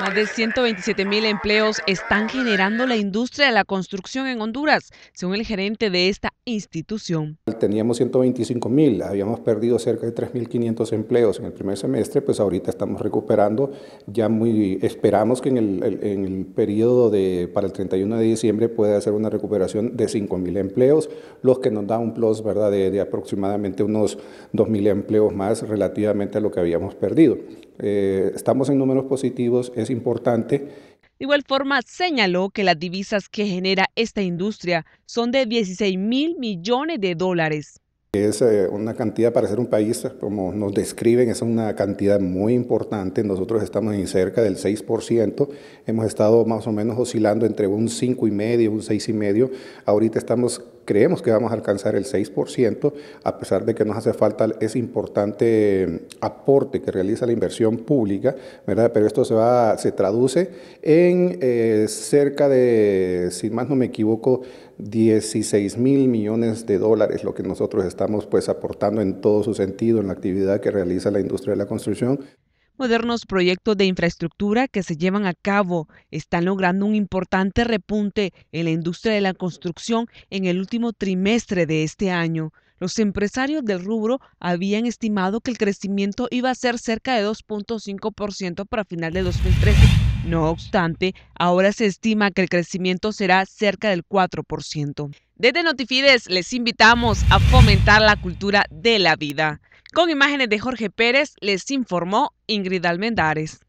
Más de 127 mil empleos están generando la industria de la construcción en Honduras, según el gerente de esta institución. Teníamos 125.000, habíamos perdido cerca de 3.500 empleos en el primer semestre, pues ahorita estamos recuperando, ya muy esperamos que en el, periodo de, para el 31 de diciembre pueda hacer una recuperación de 5.000 mil empleos, los que nos da un plus ¿verdad? De, aproximadamente unos 2.000 empleos más relativamente a lo que habíamos perdido. Eh, estamos en números positivos, es importante. De igual forma, señaló que las divisas que genera esta industria son de 16 mil millones de dólares. Es eh, una cantidad para ser un país, como nos describen, es una cantidad muy importante. Nosotros estamos en cerca del 6%. Hemos estado más o menos oscilando entre un 5,5 y medio, un y medio. Ahorita estamos creemos que vamos a alcanzar el 6%, a pesar de que nos hace falta ese importante eh, aporte que realiza la inversión pública, ¿verdad? Pero esto se, va, se traduce en eh, cerca de, si más no me equivoco, 16 mil millones de dólares, lo que nosotros estamos estamos pues aportando en todo su sentido en la actividad que realiza la industria de la construcción. Modernos proyectos de infraestructura que se llevan a cabo están logrando un importante repunte en la industria de la construcción en el último trimestre de este año. Los empresarios del rubro habían estimado que el crecimiento iba a ser cerca de 2.5% para final de 2013. No obstante, ahora se estima que el crecimiento será cerca del 4%. Desde Notifides les invitamos a fomentar la cultura de la vida. Con imágenes de Jorge Pérez les informó Ingrid Almendares.